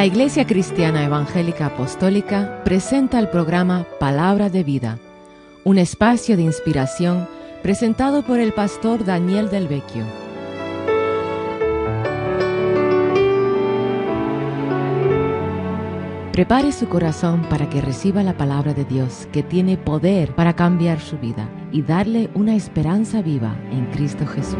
La Iglesia Cristiana Evangélica Apostólica presenta el programa Palabra de Vida, un espacio de inspiración presentado por el pastor Daniel del Vecchio. Prepare su corazón para que reciba la palabra de Dios que tiene poder para cambiar su vida y darle una esperanza viva en Cristo Jesús.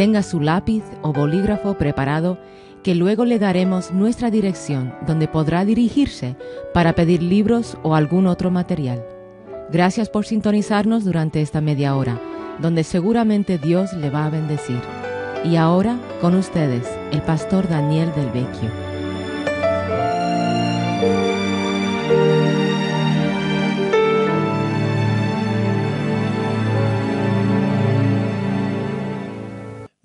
Tenga su lápiz o bolígrafo preparado que luego le daremos nuestra dirección donde podrá dirigirse para pedir libros o algún otro material. Gracias por sintonizarnos durante esta media hora, donde seguramente Dios le va a bendecir. Y ahora, con ustedes, el pastor Daniel del Vecchio.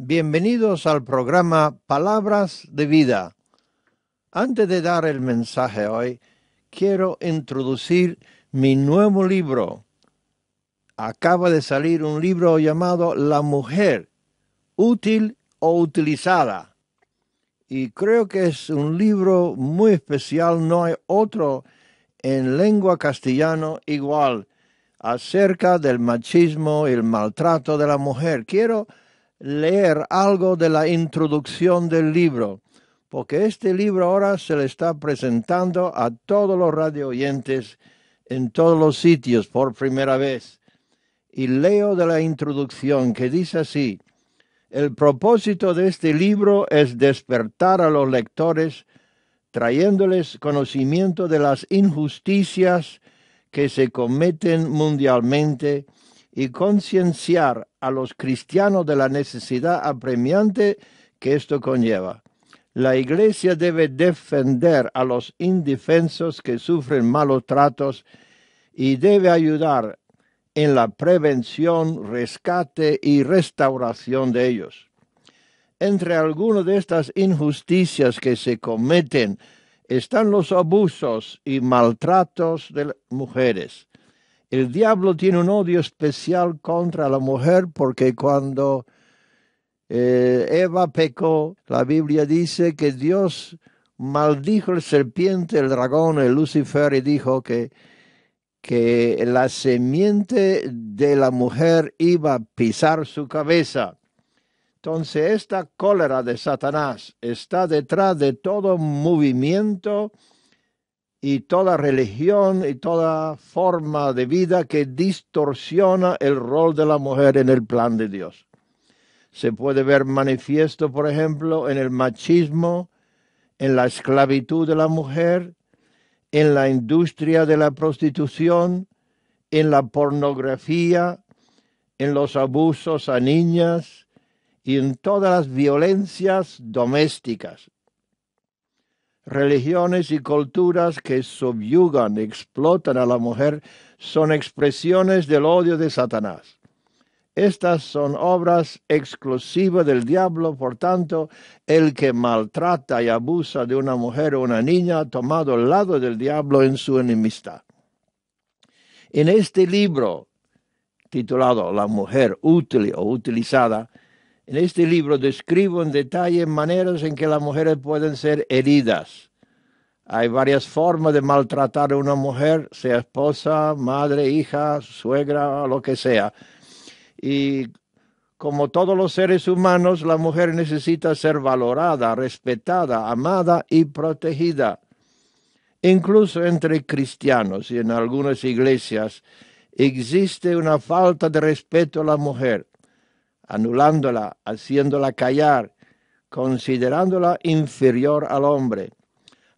Bienvenidos al programa Palabras de Vida. Antes de dar el mensaje hoy, quiero introducir mi nuevo libro. Acaba de salir un libro llamado La mujer, útil o utilizada. Y creo que es un libro muy especial, no hay otro en lengua castellano igual, acerca del machismo y el maltrato de la mujer. Quiero leer algo de la introducción del libro, porque este libro ahora se le está presentando a todos los radio oyentes en todos los sitios por primera vez. Y leo de la introducción que dice así, el propósito de este libro es despertar a los lectores trayéndoles conocimiento de las injusticias que se cometen mundialmente y concienciar a los cristianos de la necesidad apremiante que esto conlleva. La iglesia debe defender a los indefensos que sufren malos tratos y debe ayudar en la prevención, rescate y restauración de ellos. Entre algunas de estas injusticias que se cometen están los abusos y maltratos de mujeres el diablo tiene un odio especial contra la mujer porque cuando eh, Eva pecó, la Biblia dice que Dios maldijo el serpiente, el dragón, el Lucifer y dijo que, que la semiente de la mujer iba a pisar su cabeza. Entonces esta cólera de Satanás está detrás de todo movimiento y toda religión y toda forma de vida que distorsiona el rol de la mujer en el plan de Dios. Se puede ver manifiesto, por ejemplo, en el machismo, en la esclavitud de la mujer, en la industria de la prostitución, en la pornografía, en los abusos a niñas y en todas las violencias domésticas religiones y culturas que subyugan, y explotan a la mujer, son expresiones del odio de Satanás. Estas son obras exclusivas del diablo, por tanto, el que maltrata y abusa de una mujer o una niña ha tomado el lado del diablo en su enemistad. En este libro, titulado La mujer útil o utilizada, en este libro describo en detalle maneras en que las mujeres pueden ser heridas. Hay varias formas de maltratar a una mujer, sea esposa, madre, hija, suegra, lo que sea. Y como todos los seres humanos, la mujer necesita ser valorada, respetada, amada y protegida. Incluso entre cristianos y en algunas iglesias existe una falta de respeto a la mujer anulándola, haciéndola callar, considerándola inferior al hombre.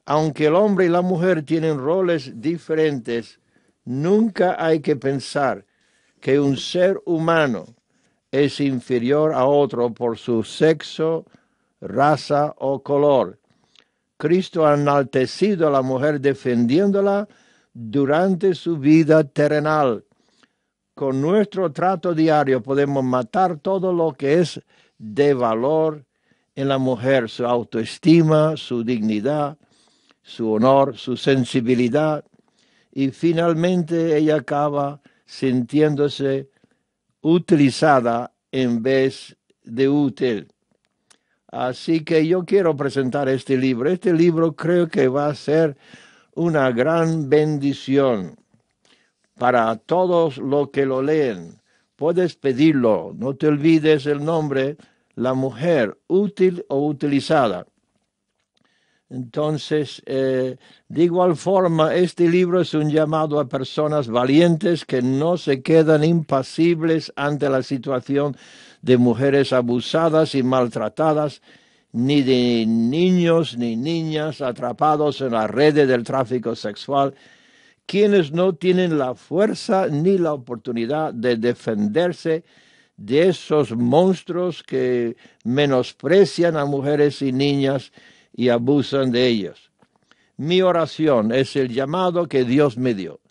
Aunque el hombre y la mujer tienen roles diferentes, nunca hay que pensar que un ser humano es inferior a otro por su sexo, raza o color. Cristo ha enaltecido a la mujer defendiéndola durante su vida terrenal con nuestro trato diario podemos matar todo lo que es de valor en la mujer, su autoestima, su dignidad, su honor, su sensibilidad, y finalmente ella acaba sintiéndose utilizada en vez de útil. Así que yo quiero presentar este libro. Este libro creo que va a ser una gran bendición para todos los que lo leen. Puedes pedirlo, no te olvides el nombre, la mujer útil o utilizada. Entonces, eh, de igual forma, este libro es un llamado a personas valientes que no se quedan impasibles ante la situación de mujeres abusadas y maltratadas, ni de niños ni niñas atrapados en la red del tráfico sexual, quienes no tienen la fuerza ni la oportunidad de defenderse de esos monstruos que menosprecian a mujeres y niñas y abusan de ellas. Mi oración es el llamado que Dios me dio.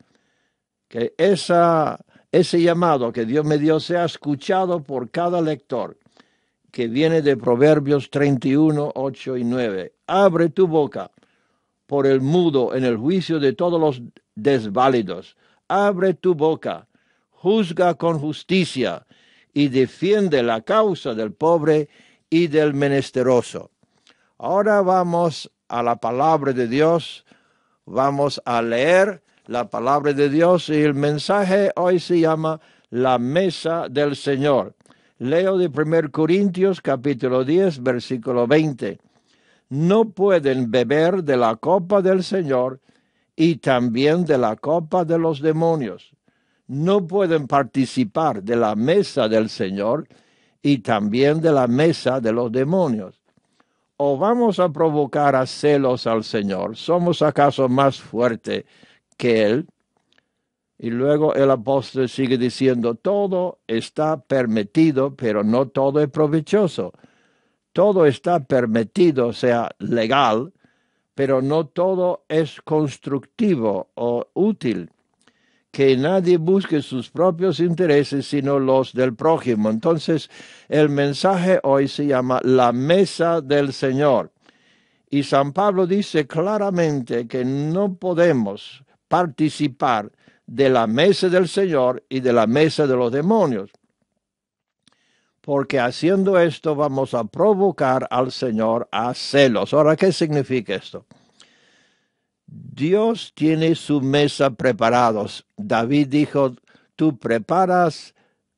Que ese llamado que Dios me dio sea escuchado por cada lector que viene de Proverbios 31, 8 y 9. Abre tu boca por el mudo en el juicio de todos los desválidos. Abre tu boca, juzga con justicia y defiende la causa del pobre y del menesteroso. Ahora vamos a la palabra de Dios, vamos a leer la palabra de Dios y el mensaje hoy se llama La Mesa del Señor. Leo de 1 Corintios capítulo 10 versículo 20 no pueden beber de la copa del Señor y también de la copa de los demonios. No pueden participar de la mesa del Señor y también de la mesa de los demonios. O vamos a provocar a celos al Señor. ¿Somos acaso más fuertes que Él? Y luego el apóstol sigue diciendo, todo está permitido, pero no todo es provechoso todo está permitido, sea legal, pero no todo es constructivo o útil. Que nadie busque sus propios intereses sino los del prójimo. Entonces, el mensaje hoy se llama la mesa del Señor. Y San Pablo dice claramente que no podemos participar de la mesa del Señor y de la mesa de los demonios porque haciendo esto vamos a provocar al Señor a celos. Ahora, ¿qué significa esto? Dios tiene su mesa preparados. David dijo, tú preparas,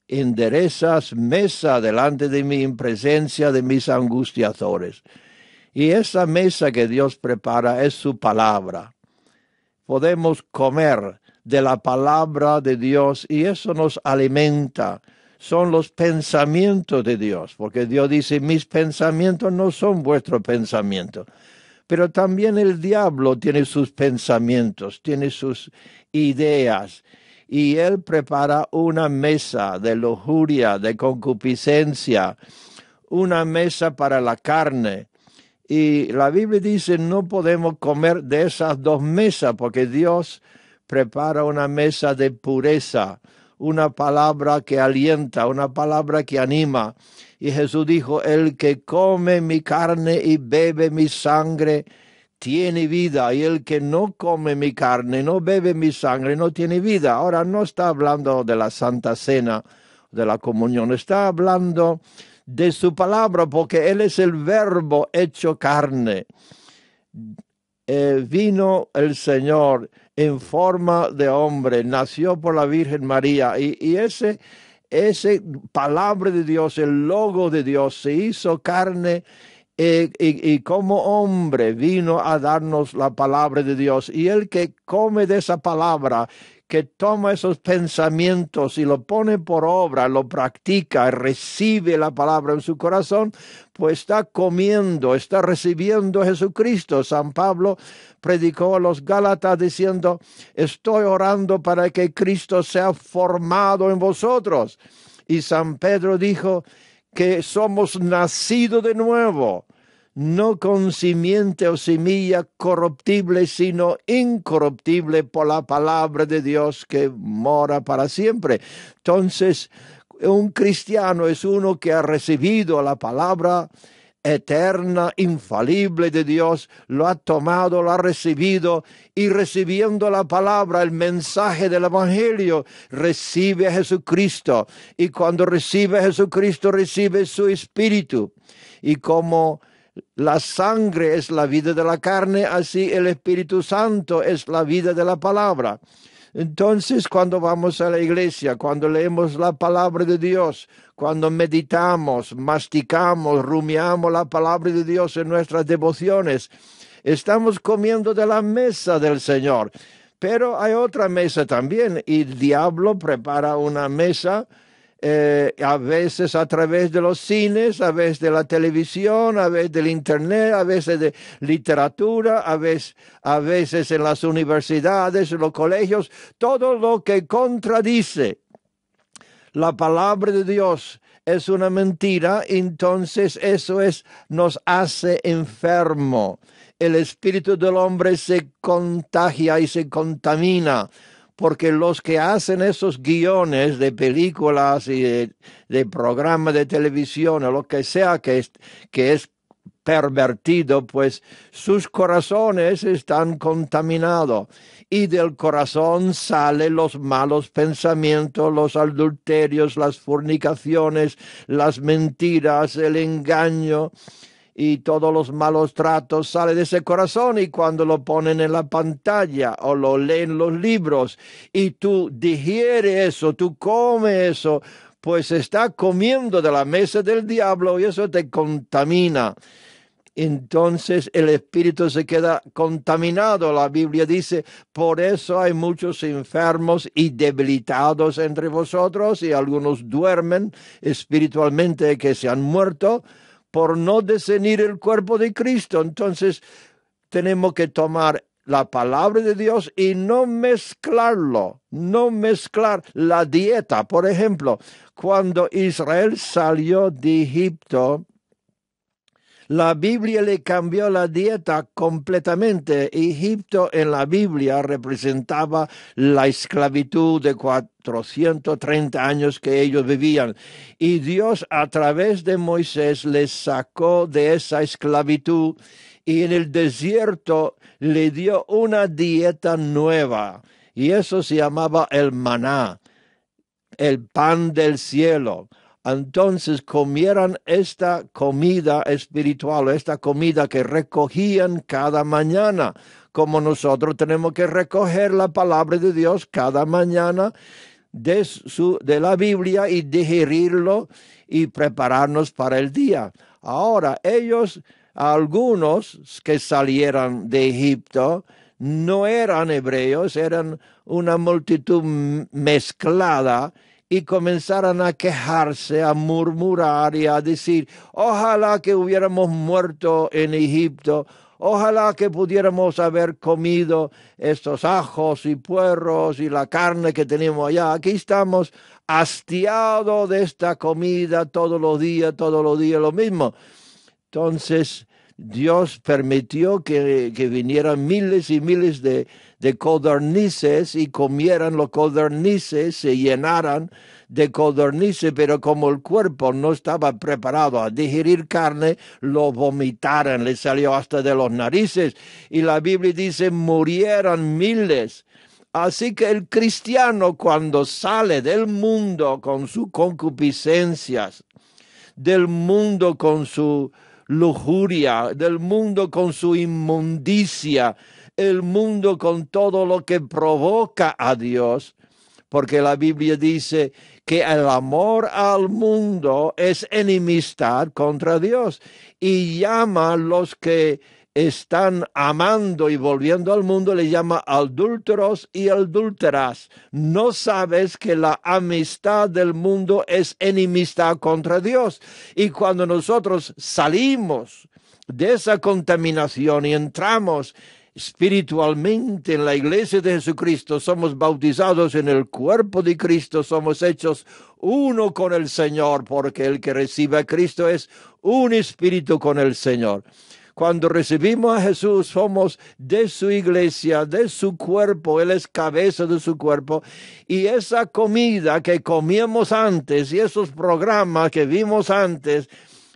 enderezas mesa delante de mí en presencia de mis angustiadores. Y esa mesa que Dios prepara es su palabra. Podemos comer de la palabra de Dios y eso nos alimenta son los pensamientos de Dios, porque Dios dice, mis pensamientos no son vuestros pensamientos. Pero también el diablo tiene sus pensamientos, tiene sus ideas, y él prepara una mesa de lujuria, de concupiscencia, una mesa para la carne. Y la Biblia dice, no podemos comer de esas dos mesas, porque Dios prepara una mesa de pureza, una palabra que alienta, una palabra que anima. Y Jesús dijo, el que come mi carne y bebe mi sangre, tiene vida y el que no come mi carne, no bebe mi sangre, no tiene vida. Ahora no está hablando de la Santa Cena, de la comunión, está hablando de su palabra porque Él es el verbo hecho carne. Eh, vino el Señor en forma de hombre, nació por la Virgen María y, ese ese palabra de Dios, el logo de Dios, se hizo carne eh, y, y, como hombre vino a darnos la palabra de Dios. Y el que come de esa palabra, que toma esos pensamientos y lo pone por obra, lo practica, recibe la palabra en su corazón, pues está comiendo, está recibiendo a Jesucristo. San Pablo predicó a los Gálatas diciendo, estoy orando para que Cristo sea formado en vosotros. Y San Pedro dijo que somos nacidos de nuevo no con simiente o semilla corruptible, sino incorruptible por la palabra de Dios que mora para siempre. Entonces, un cristiano es uno que ha recibido la palabra eterna, infalible de Dios, lo ha tomado, lo ha recibido y recibiendo la palabra, el mensaje del Evangelio, recibe a Jesucristo y cuando recibe a Jesucristo recibe su espíritu y como la sangre es la vida de la carne, así el Espíritu Santo es la vida de la palabra. Entonces, cuando vamos a la iglesia, cuando leemos la palabra de Dios, cuando meditamos, masticamos, rumiamos la palabra de Dios en nuestras devociones, estamos comiendo de la mesa del Señor. Pero hay otra mesa también y el diablo prepara una mesa eh, a veces a través de los cines, a veces de la televisión, a veces del internet, a veces de literatura, a veces, a veces en las universidades, en los colegios, todo lo que contradice la palabra de Dios es una mentira, entonces eso es nos hace enfermo. El espíritu del hombre se contagia y se contamina porque los que hacen esos guiones de películas y de, programas de televisión o lo que sea que que es pervertido, pues sus corazones están contaminados y del corazón salen los malos pensamientos, los adulterios, las fornicaciones, las mentiras, el engaño, y todos los malos tratos salen de ese corazón y cuando lo ponen en la pantalla o lo leen los libros y tú digieres eso, tú comes eso, pues está comiendo de la mesa del diablo y eso te contamina. Entonces el espíritu se queda contaminado. La Biblia dice, por eso hay muchos enfermos y debilitados entre vosotros y algunos duermen espiritualmente que se han muerto por no discernir el cuerpo de Cristo. Entonces tenemos que tomar la palabra de Dios y no mezclarlo, no mezclar la dieta. Por ejemplo, cuando Israel salió de Egipto, la Biblia le cambió la dieta completamente. Egipto en la Biblia representaba la esclavitud de 430 años que ellos vivían. Y Dios a través de Moisés les sacó de esa esclavitud y en el desierto le dio una dieta nueva. Y eso se llamaba el maná, el pan del cielo entonces comieran esta comida espiritual, esta comida que recogían cada mañana, como nosotros tenemos que recoger la palabra de Dios cada mañana de, la Biblia y digerirlo y prepararnos para el día. Ahora, ellos, algunos que salieran de Egipto, no eran hebreos, eran una multitud mezclada y comenzaran a quejarse, a murmurar y a decir, ojalá que hubiéramos muerto en Egipto, ojalá que pudiéramos haber comido estos ajos y puerros y la carne que tenemos allá. Aquí estamos hastiados de esta comida todos los días, todos los días lo mismo. Entonces, Dios permitió que, vinieran miles y miles de, de codornices y comieran los codornices, se llenaran de codornices, pero como el cuerpo no estaba preparado a digerir carne, lo vomitaron, le salió hasta de los narices. Y la Biblia dice, murieron miles. Así que el cristiano cuando sale del mundo con sus concupiscencias, del mundo con su lujuria, del mundo con su inmundicia, el mundo con todo lo que provoca a Dios, porque la Biblia dice que el amor al mundo es enemistad contra Dios y llama a los que están amando y volviendo al mundo, le llama adúlteros y adúlteras. No sabes que la amistad del mundo es enemistad contra Dios. Y cuando nosotros salimos de esa contaminación y entramos espiritualmente en la iglesia de Jesucristo, somos bautizados en el cuerpo de Cristo, somos hechos uno con el Señor, porque el que recibe a Cristo es un espíritu con el Señor. Cuando recibimos a Jesús, somos de su iglesia, de su cuerpo, Él es cabeza de su cuerpo. Y esa comida que comíamos antes y esos programas que vimos antes,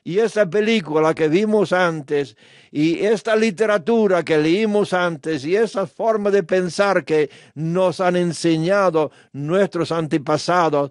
y esa película que vimos antes y esta literatura que leímos antes y esa forma de pensar que nos han enseñado nuestros antepasados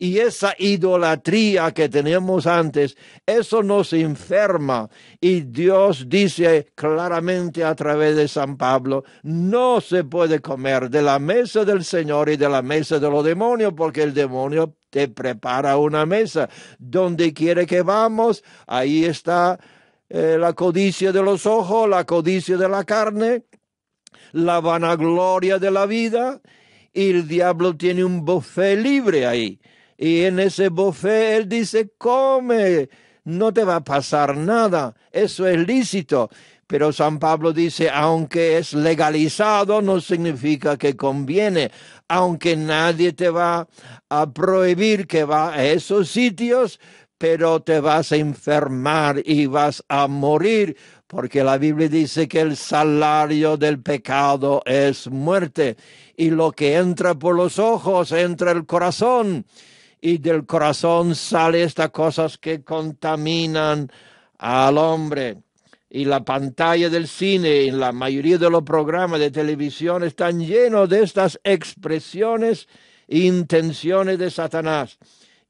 y esa idolatría que teníamos antes, eso nos enferma. Y Dios dice claramente a través de San Pablo, no se puede comer de la mesa del Señor y de la mesa de los demonios, porque el demonio te prepara una mesa. Donde quiere que vamos, ahí está eh, la codicia de los ojos, la codicia de la carne, la vanagloria de la vida. Y el diablo tiene un buffet libre ahí y en ese buffet él dice, come, no te va a pasar nada, eso es lícito. Pero San Pablo dice, aunque es legalizado, no significa que conviene, aunque nadie te va a prohibir que va a esos sitios, pero te vas a enfermar y vas a morir, porque la Biblia dice que el salario del pecado es muerte, y lo que entra por los ojos entra el corazón y del corazón sale estas cosas que contaminan al hombre. Y la pantalla del cine y la mayoría de los programas de televisión están llenos de estas expresiones e intenciones de Satanás.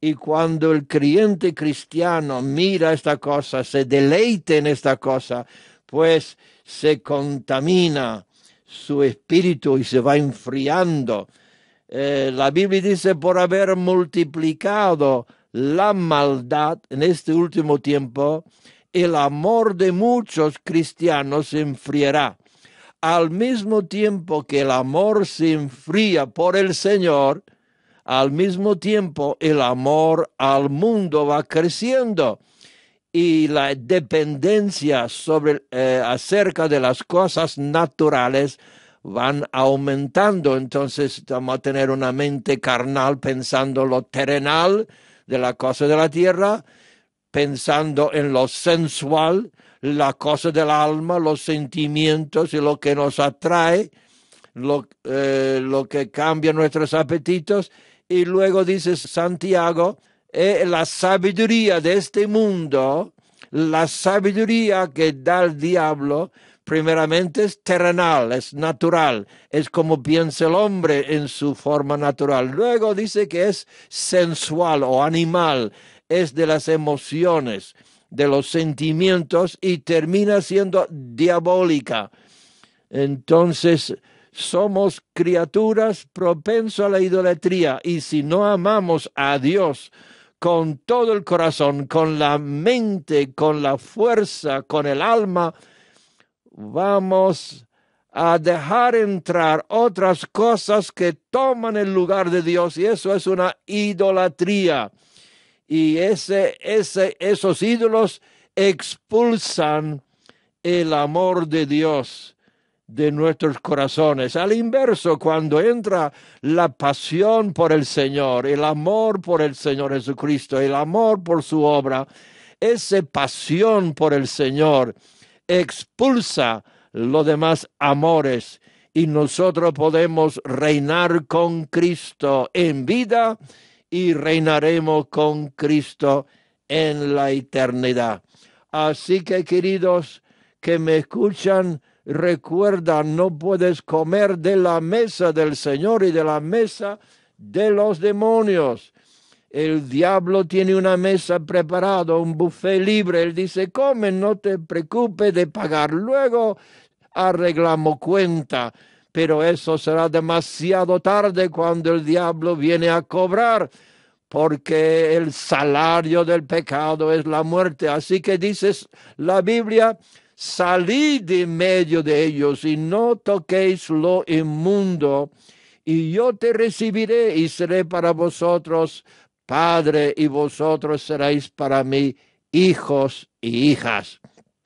Y cuando el creyente cristiano mira esta cosa, se deleite en esta cosa, pues se contamina su espíritu y se va enfriando eh, la Biblia dice, por haber multiplicado la maldad en este último tiempo, el amor de muchos cristianos se enfriará. Al mismo tiempo que el amor se enfría por el Señor, al mismo tiempo el amor al mundo va creciendo y la dependencia sobre eh, acerca de las cosas naturales van aumentando, entonces vamos a tener una mente carnal pensando lo terrenal de la cosa de la tierra, pensando en lo sensual, la cosa del alma, los sentimientos y lo que nos atrae, lo, eh, que cambia nuestros apetitos. Y luego dice Santiago, eh, la sabiduría de este mundo, la sabiduría que da el diablo, primeramente es terrenal, es natural, es como piensa el hombre en su forma natural. Luego dice que es sensual o animal, es de las emociones, de los sentimientos y termina siendo diabólica. Entonces, somos criaturas propensas a la idolatría y si no amamos a Dios, con todo el corazón, con la mente, con la fuerza, con el alma, vamos a dejar entrar otras cosas que toman el lugar de Dios y eso es una idolatría. Y ese, esos ídolos expulsan el amor de Dios de nuestros corazones. Al inverso, cuando entra la pasión por el Señor, el amor por el Señor Jesucristo, el amor por su obra, esa pasión por el Señor, expulsa los demás amores y nosotros podemos reinar con Cristo en vida y reinaremos con Cristo en la eternidad. Así que queridos que me escuchan, recuerda, no puedes comer de la mesa del Señor y de la mesa de los demonios. El diablo tiene una mesa preparada, un buffet libre. Él dice, come, no te preocupes de pagar. Luego arreglamos cuenta. Pero eso será demasiado tarde cuando el diablo viene a cobrar, porque el salario del pecado es la muerte. Así que dices la Biblia, salid de medio de ellos y no toquéis lo inmundo, y yo te recibiré y seré para vosotros Padre, y vosotros seréis para mí hijos y hijas.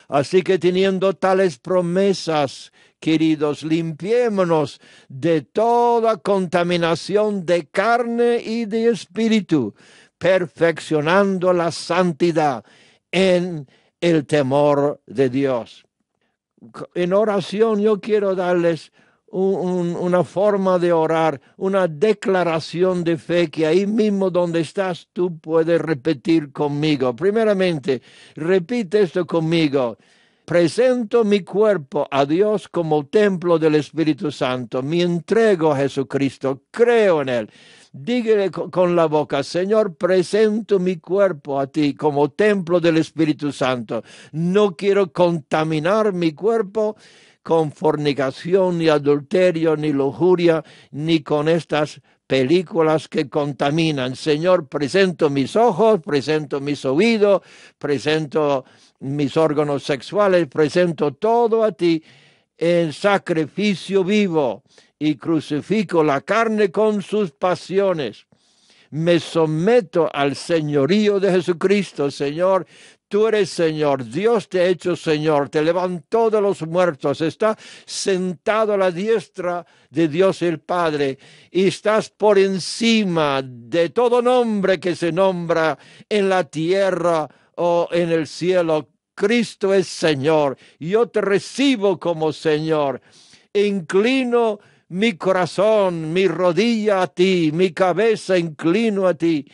Así que teniendo tales promesas, queridos, limpiémonos de toda contaminación de carne y de espíritu, perfeccionando la santidad en el temor de Dios. En oración yo quiero darles una forma de orar, una declaración de fe que ahí mismo donde estás tú puedes repetir conmigo. Primeramente, repite esto conmigo. Presento mi cuerpo a Dios como templo del Espíritu Santo. Me entrego a Jesucristo. Creo en Él. Dígale con la boca, Señor, presento mi cuerpo a ti como templo del Espíritu Santo. No quiero contaminar mi cuerpo con fornicación, ni adulterio, ni lujuria, ni con estas películas que contaminan. Señor, presento mis ojos, presento mis oídos, presento mis órganos sexuales, presento todo a ti en sacrificio vivo y crucifico la carne con sus pasiones. Me someto al señorío de Jesucristo, Señor. Tú eres Señor, Dios te ha hecho Señor, te levantó de los muertos, está sentado a la diestra de Dios el Padre y estás por encima de todo nombre que se nombra en la tierra o en el cielo. Cristo es Señor, yo te recibo como Señor. Inclino mi corazón, mi rodilla a ti, mi cabeza inclino a ti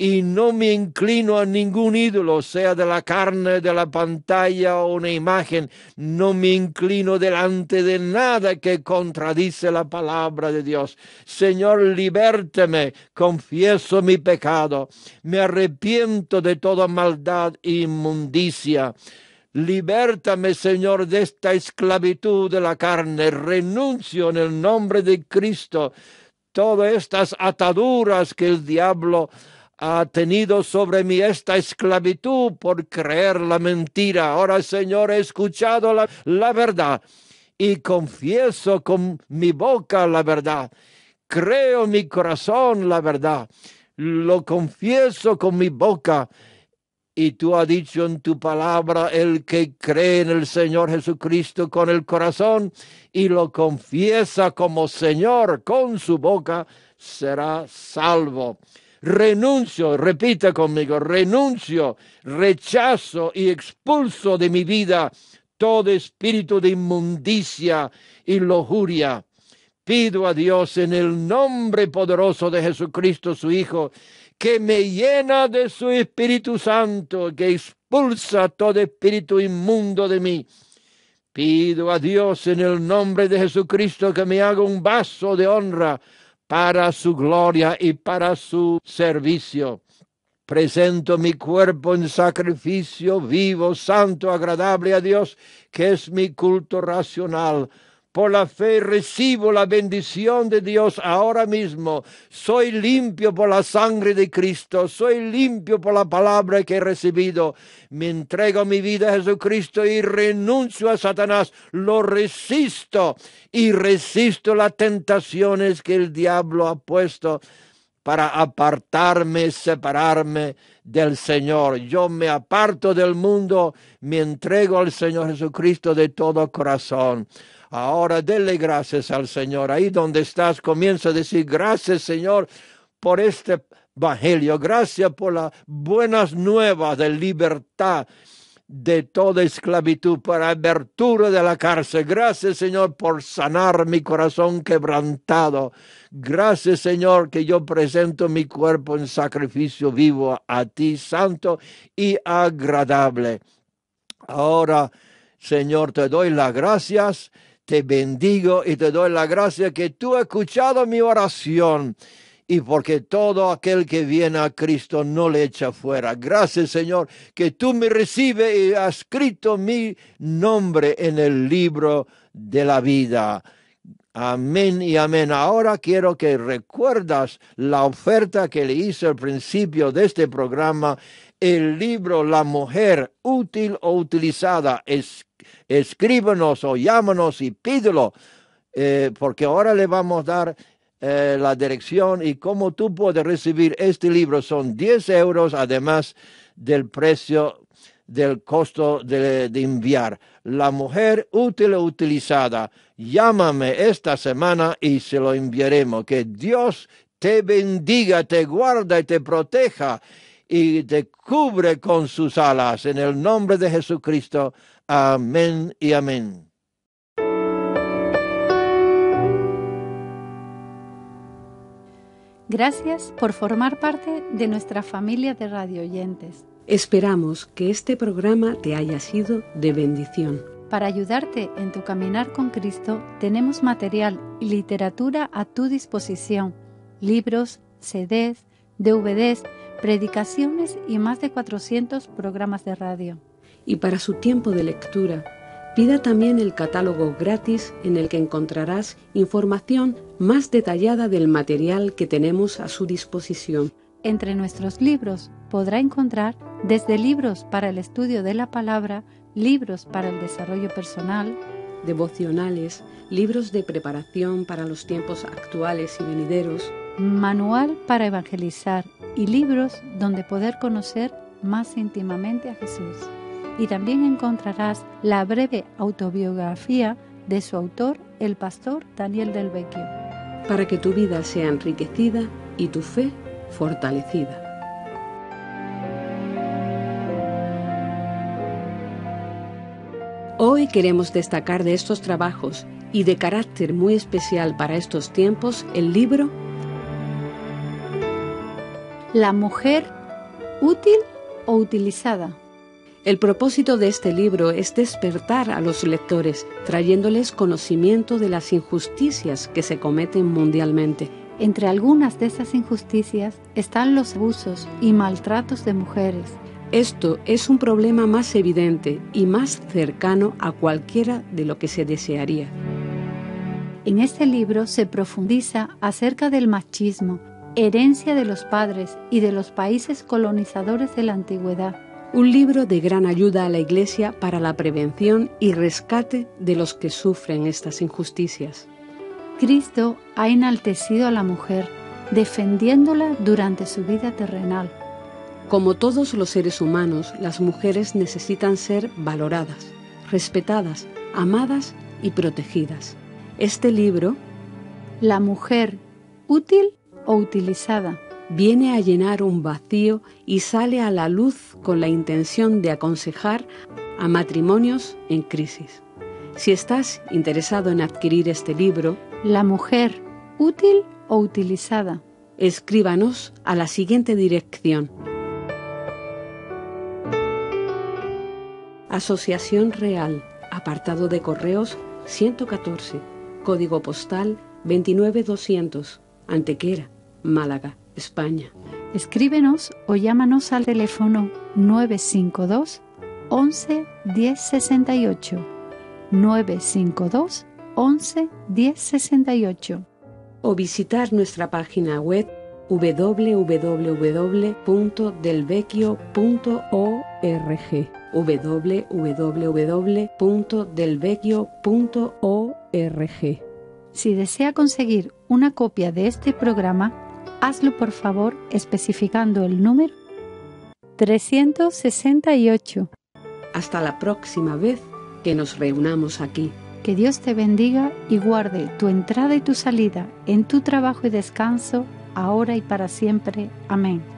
y no me inclino a ningún ídolo, sea de la carne, de la pantalla o una imagen. No me inclino delante de nada que contradice la palabra de Dios. Señor, libérteme, confieso mi pecado, me arrepiento de toda maldad e inmundicia. Libertame, Señor, de esta esclavitud de la carne. Renuncio en el nombre de Cristo todas estas ataduras que el diablo ha tenido sobre mí esta esclavitud por creer la mentira. Ahora, Señor, he escuchado la, verdad y confieso con mi boca la verdad. Creo mi corazón la verdad. Lo confieso con mi boca. Y tú has dicho en tu palabra, el que cree en el Señor Jesucristo con el corazón y lo confiesa como Señor con su boca, será salvo renuncio, repita conmigo, renuncio, rechazo y expulso de mi vida todo espíritu de inmundicia y lujuria. Pido a Dios en el nombre poderoso de Jesucristo su Hijo, que me llena de su Espíritu Santo, que expulsa todo espíritu inmundo de mí. Pido a Dios en el nombre de Jesucristo que me haga un vaso de honra, para su gloria y para su servicio. Presento mi cuerpo en sacrificio vivo, santo, agradable a Dios, que es mi culto racional por la fe recibo la bendición de Dios ahora mismo. Soy limpio por la sangre de Cristo. Soy limpio por la palabra que he recibido. Me entrego mi vida a Jesucristo y renuncio a Satanás. Lo resisto y resisto las tentaciones que el diablo ha puesto para apartarme, separarme del Señor. Yo me aparto del mundo, me entrego al Señor Jesucristo de todo corazón. Ahora dele gracias al Señor. Ahí donde estás, comienza a decir gracias Señor por este Evangelio. Gracias por las buenas nuevas de libertad de toda esclavitud, para abertura de la cárcel. Gracias, Señor, por sanar mi corazón quebrantado. Gracias, Señor, que yo presento mi cuerpo en sacrificio vivo a ti, santo y agradable. Ahora, Señor, te doy las gracias te bendigo y te doy la gracia que tú has escuchado mi oración y porque todo aquel que viene a Cristo no le echa fuera. Gracias, Señor, que tú me recibes y has escrito mi nombre en el libro de la vida. Amén y amén. Ahora quiero que recuerdas la oferta que le hice al principio de este programa, el libro La mujer útil o utilizada. Es, escríbanos o llámanos y pídelo, eh, porque ahora le vamos a dar eh, la dirección y cómo tú puedes recibir este libro. Son 10 euros además del precio del costo de enviar la mujer útil o utilizada. Llámame esta semana y se lo enviaremos. Que Dios te bendiga, te guarda y te proteja y te cubre con sus alas. En el nombre de Jesucristo. Amén y amén. Gracias por formar parte de nuestra familia de radioyentes. Esperamos que este programa te haya sido de bendición. Para ayudarte en tu caminar con Cristo, tenemos material y literatura a tu disposición, libros, CDs, DVDs, predicaciones y más de 400 programas de radio. Y para su tiempo de lectura, pida también el catálogo gratis en el que encontrarás información más detallada del material que tenemos a su disposición. Entre nuestros libros podrá encontrar desde libros para el estudio de la palabra, libros para el desarrollo personal, devocionales, libros de preparación para los tiempos actuales y venideros, manual para evangelizar y libros donde poder conocer más íntimamente a Jesús. Y también encontrarás la breve autobiografía de su autor, el pastor Daniel del Vecchio. Para que tu vida sea enriquecida y tu fe fortalecida. Hoy queremos destacar de estos trabajos y de carácter muy especial para estos tiempos el libro La mujer útil o utilizada. El propósito de este libro es despertar a los lectores, trayéndoles conocimiento de las injusticias que se cometen mundialmente entre algunas de esas injusticias están los abusos y maltratos de mujeres. Esto es un problema más evidente y más cercano a cualquiera de lo que se desearía. En este libro se profundiza acerca del machismo, herencia de los padres y de los países colonizadores de la antigüedad. Un libro de gran ayuda a la Iglesia para la prevención y rescate de los que sufren estas injusticias. Cristo ha enaltecido a la mujer, defendiéndola durante su vida terrenal. Como todos los seres humanos, las mujeres necesitan ser valoradas, respetadas, amadas y protegidas. Este libro, La mujer, útil o utilizada, viene a llenar un vacío y sale a la luz con la intención de aconsejar a matrimonios en crisis. Si estás interesado en adquirir este libro, la mujer útil o utilizada. Escríbanos a la siguiente dirección. Asociación Real, apartado de correos 114, código postal 29200, Antequera, Málaga, España. Escríbenos o llámanos al teléfono 952 11 1068 952 11 10 68 o visitar nuestra página web www.delvecchio.org www.delvecchio.org Si desea conseguir una copia de este programa, hazlo por favor especificando el número 368. Hasta la próxima vez que nos reunamos aquí. Que Dios te bendiga y guarde tu entrada y tu salida en tu trabajo y descanso, ahora y para siempre. Amén.